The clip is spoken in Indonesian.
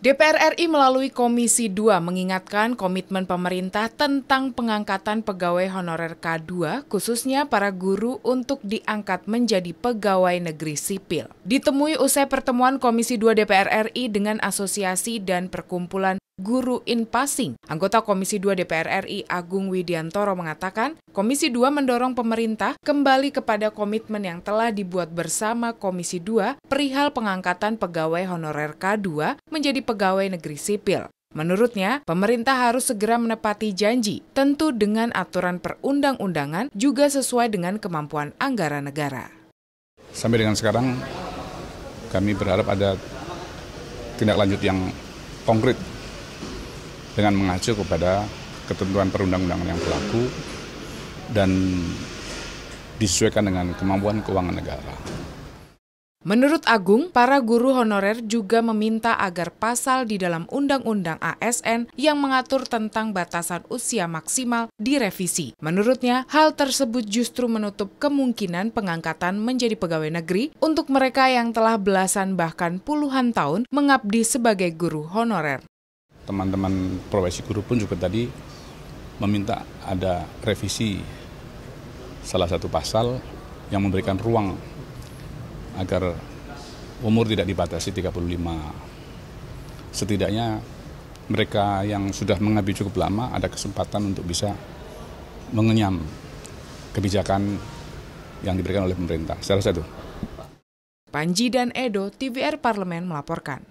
DPR RI melalui Komisi 2 mengingatkan komitmen pemerintah tentang pengangkatan pegawai honorer K2, khususnya para guru untuk diangkat menjadi pegawai negeri sipil. Ditemui usai pertemuan Komisi 2 DPR RI dengan asosiasi dan perkumpulan Guru in Passing. Anggota Komisi 2 DPR RI Agung Widiantoro mengatakan, Komisi 2 mendorong pemerintah kembali kepada komitmen yang telah dibuat bersama Komisi 2 perihal pengangkatan pegawai honorer K2 menjadi pegawai negeri sipil. Menurutnya, pemerintah harus segera menepati janji, tentu dengan aturan perundang-undangan juga sesuai dengan kemampuan anggaran negara. Sampai dengan sekarang, kami berharap ada tindak lanjut yang konkret dengan mengacu kepada ketentuan perundang-undangan yang berlaku dan disesuaikan dengan kemampuan keuangan negara. Menurut Agung, para guru honorer juga meminta agar pasal di dalam Undang-Undang ASN yang mengatur tentang batasan usia maksimal direvisi. Menurutnya, hal tersebut justru menutup kemungkinan pengangkatan menjadi pegawai negeri untuk mereka yang telah belasan bahkan puluhan tahun mengabdi sebagai guru honorer. Teman-teman profesi guru pun juga tadi meminta ada revisi salah satu pasal yang memberikan ruang agar umur tidak dibatasi 35. Setidaknya mereka yang sudah mengabdi cukup lama ada kesempatan untuk bisa mengenyam kebijakan yang diberikan oleh pemerintah. Salah satu. Panji dan Edo, TVR Parlemen melaporkan.